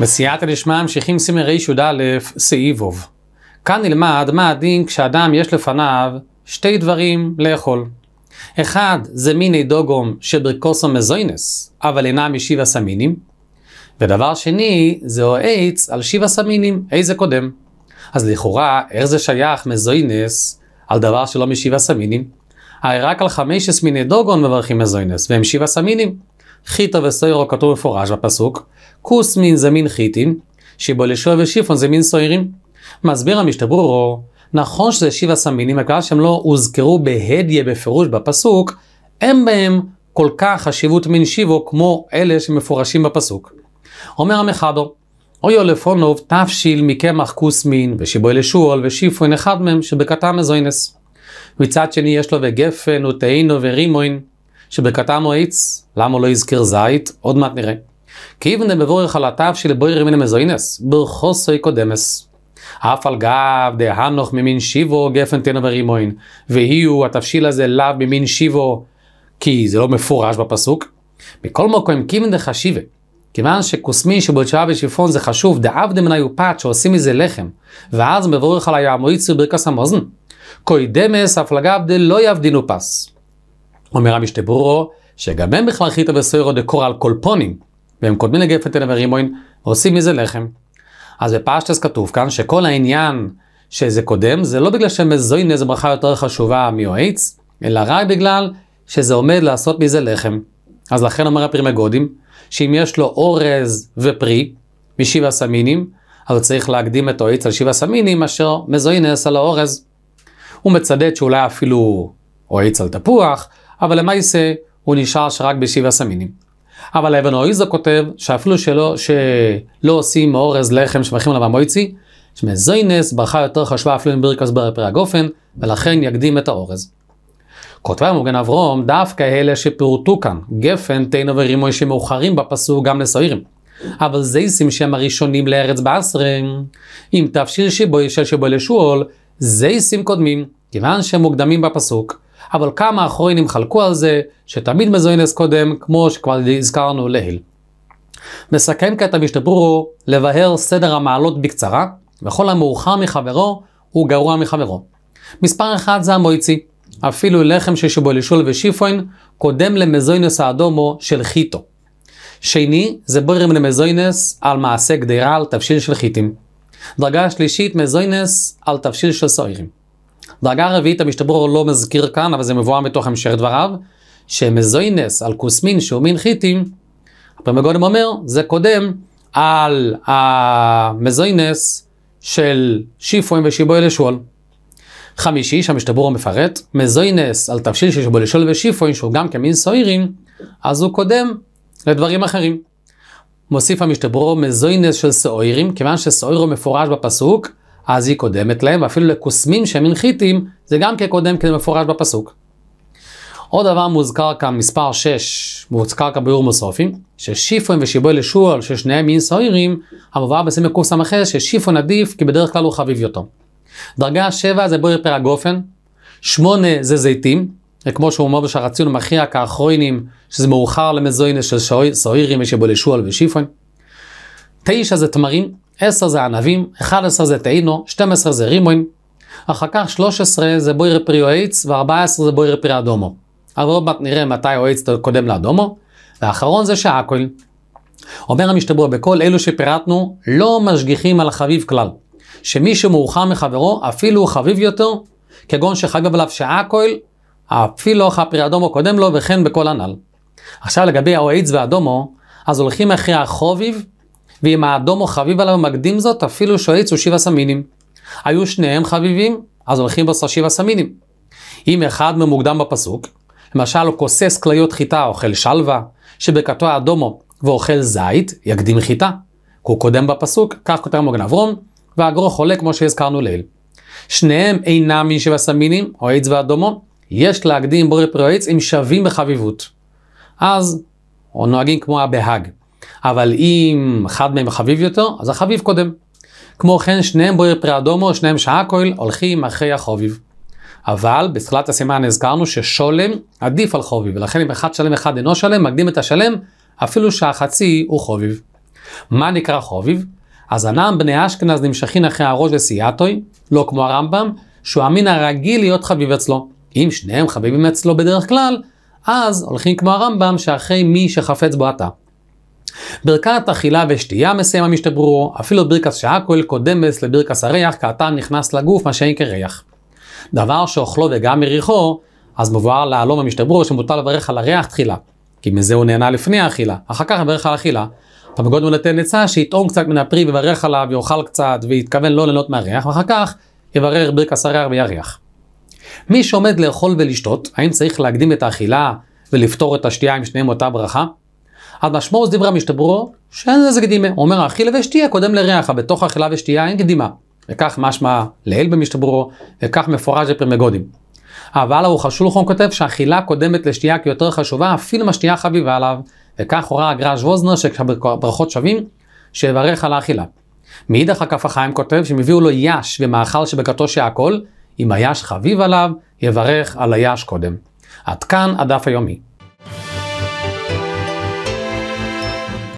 בסייעתא דשמע ממשיכים סימן רי"א סעיבוב. כאן נלמד מה הדין כשאדם יש לפניו שתי דברים לאכול. אחד זה מיני דוגום שברכוסו מזוינס, אבל אינה משיבה סמינים. ודבר שני זה או עץ על שיבה סמינים, איזה קודם. אז לכאורה, איך זה שייך מזוינס על דבר שלא משיבה סמינים? הרי רק על חמש עשמיני דוגון מברכים מזוינס, והם שיבה סמינים. חיטה וסוירו כתוב מפורש בפסוק, כוס מין זה מין חיטים, שיבולשו ושיפון זה מין סוירים. מסביר המשתברורו, נכון שזה שבע סמינים, הכלל שהם לא הוזכרו בהדיה בפירוש בפסוק, אין בהם כל כך חשיבות מין שיבו כמו אלה שמפורשים בפסוק. אומר המחבר, אויו לפונוב תבשיל מקמח כוס מין ושיבו לשועל ושיפון אחד מהם שבקתם מזוינס. מצד שני יש לו וגפן וטעינו ורימוין שברכתם הוא עץ, למה לא יזכר זית? עוד מעט נראה. כי אבן דבבורך על התו שלבויר מן המזוינס, ברכוסוי קודמס. אף על גב דהנוך ממין שיבו גפן תנא ורימוין, והיו התבשיל הזה לאו ממין שיבו, כי זה לא מפורש בפסוק. מכל מקום כיוון דחשיבה, כיוון שכוסמי שבתשעה ושיפון זה חשוב, דעבדה מן ופת שעושים מזה לחם, ואז מבורך על היעמויצו ברכס המוזן. דמס אף לגב דלא יבדינו פס. אומר רבי שטבורו, שגם הם בכלל חיתא וסוירו דקור על קולפונים, והם קודמים לגפטל ורימוין, ועושים מזה לחם. אז בפשטס כתוב כאן שכל העניין שזה קודם, זה לא בגלל שמזוין איזה ברכה יותר חשובה מיועץ, אלא רק בגלל שזה עומד לעשות מזה לחם. אז לכן אומר הפרימגודים, שאם יש לו אורז ופרי משבע סמינים, אז הוא צריך להקדים את האויץ על שבע סמינים, אשר מזוינס על האורז. הוא מצדד שאולי אפילו אויץ על תפוח, אבל למעשה הוא נשאר שרק בשבע סמינים. אבל אבן אויזו כותב שאפילו שלא, שלא עושים אורז לחם שמכים עליו המויצי, שמזוינס ברכה יותר חשבה אפילו מבירקוס ברפרי הגופן, ולכן יקדים את האורז. כותבי המוגן אברום דווקא אלה שפירוטו כאן, גפן, תינו ורימוי שמאוחרים בפסוק גם לסוירים. אבל זייסים שהם הראשונים לארץ בעשרים, עם תבשיל שיבוי של שיבוי לשאול, זייסים קודמים, כיוון שהם מוקדמים בפסוק. אבל כמה אחרונים חלקו על זה, שתמיד מזוינס קודם, כמו שכבר הזכרנו לעיל. מסכם כעת השתברו לבהר סדר המעלות בקצרה, וכל המאוחר מחברו הוא גרוע מחברו. מספר אחד זה המויצי, אפילו לחם ששבו לשול ושיפוין, קודם למזוינס האדומו של חיטו. שני, זה ברם למזוינס על מעשה גדירה על תבשיל של חיטים. דרגה שלישית, מזוינס על תבשיל של סוירים. דרגה רביעית המשתברור לא מזכיר כאן, אבל זה מבואר מתוך המשך דבריו, שמזוינס על כוסמין מין חיטים, הפרמגודם אומר, זה קודם על המזוינס של שיפויים ושיבוי לשול. חמישי, שהמשתברור מפרט, מזוינס על תבשיל של שיבוי לשול ושיפויים, שהוא גם כמין סוירים, אז הוא קודם לדברים אחרים. מוסיף המשתברור מזוינס של סוירים, כיוון שסוירו מפורש בפסוק, אז היא קודמת להם, ואפילו לקוסמים שהם מנחיתים, זה גם כקודם כן כמפורש בפסוק. עוד דבר מוזכר כאן, מספר 6, מוזכר כאן ביאור מסופים, ששיפון ושיבוי לשועל, ששניהם מין סוהרים, המובאה בסמל קס"ח, ששיפון עדיף, כי בדרך כלל הוא חביב יותר. דרגה 7 זה בויר פרק גופן, 8 זה זיתים, כמו שהוא אומר בשער הציון מכריע כאחרונים, שזה מאוחר למזוינס של סוהרים ושיבוי לשועל ושיפון. 9 זה תמרים, 10 זה ענבים, 11 זה טעינו, 12 זה רימוין, אחר כך 13 זה בויר פרי אוהיץ, עץ, ו-14 זה בויר פרי אדומו. אבל עוד מעט נראה מתי אוהיץ קודם לאדומו, והאחרון זה שעקול. אומר המשתבר בכל אלו שפירטנו, לא משגיחים על החביב כלל. שמי שמאוחר מחברו, אפילו הוא חביב יותר, כגון שחביב עליו שעקול, אפילו אחר פרי אדומו קודם לו, וכן בכל הנ"ל. עכשיו לגבי האוהיץ והאדומו, אז הולכים אחרי החוביב ואם האדום או חביב עליו מקדים זאת, אפילו שהעץ הוא שבע סמינים. היו שניהם חביבים, אז הולכים בסוף שבע סמינים. אם אחד ממוקדם בפסוק, למשל הוא כוסס כליות חיטה, אוכל שלווה, שברכתו האדומו, ואוכל זית, יקדים חיטה. הוא קודם בפסוק, כך כותב מוגן אברום, והגרו חולה כמו שהזכרנו לעיל. שניהם אינם משבע סמינים, או עץ ואדומו, יש להקדים בורי פרי עץ אם שווים בחביבות. אז, או נוהגים כמו הבהג. אבל אם אחד מהם חביב יותר, אז החביב קודם. כמו כן, שניהם בוער פרי אדומו, שניהם שעה כהל, הולכים אחרי החוביב. אבל בתחילת הסימן הזכרנו ששולם עדיף על חוביב, ולכן אם אחד שלם אחד אינו שלם, מקדים את השלם, אפילו שהחצי הוא חוביב. מה נקרא חוביב? אז הנעם בני אשכנז נמשכים אחרי הראש וסיאטוי, לא כמו הרמב"ם, שהוא המין הרגיל להיות חביב אצלו. אם שניהם חביבים אצלו בדרך כלל, אז הולכים כמו הרמב"ם שאחרי מי שחפץ בו אתה. ברכת אכילה ושתייה מסיימה משתברור, אפילו ברכת שעכל קודמס לברכת הריח, כי הטעם נכנס לגוף מה שאין כריח. דבר שאוכלו וגם מריחו, אז מבואר להלום המשתברור שמותר לברך על הריח תחילה. כי מזה הוא נהנה לפני האכילה, אחר כך מברך על אכילה. פמגוד נותן עצה שיטעום קצת מן הפרי ויברך עליו, יאכל קצת, ויתכוון לא ליהנות מהריח, ואחר כך יברך ברכס הריח ויריח. מי שעומד לאכול ולשתות, האם צריך להקדים את האכילה ולפתור את השתייה עם שניהם אותה ברכה? אז משמעות דברה משתברו, שאין לזה קדימה. הוא אומר האכיל ושתייה קודם לריחה, בתוך אכילה ושתייה אין קדימה. וכך משמע לעיל במשתברו, וכך מפורש בפרמגודים. אבל ארוך השולחון כותב שאכילה קודמת לשתייה כיותר חשובה, אפילו מהשתייה חביבה עליו, וכך הורה הגרש ווזנר שברכות שווים, שיברך על האכילה. מאידך הכף החיים כותב שהם הביאו לו יש ומאכל שבקדושי שהכל, אם היש חביב עליו, יברך על היש קודם. עד כאן הדף היומי.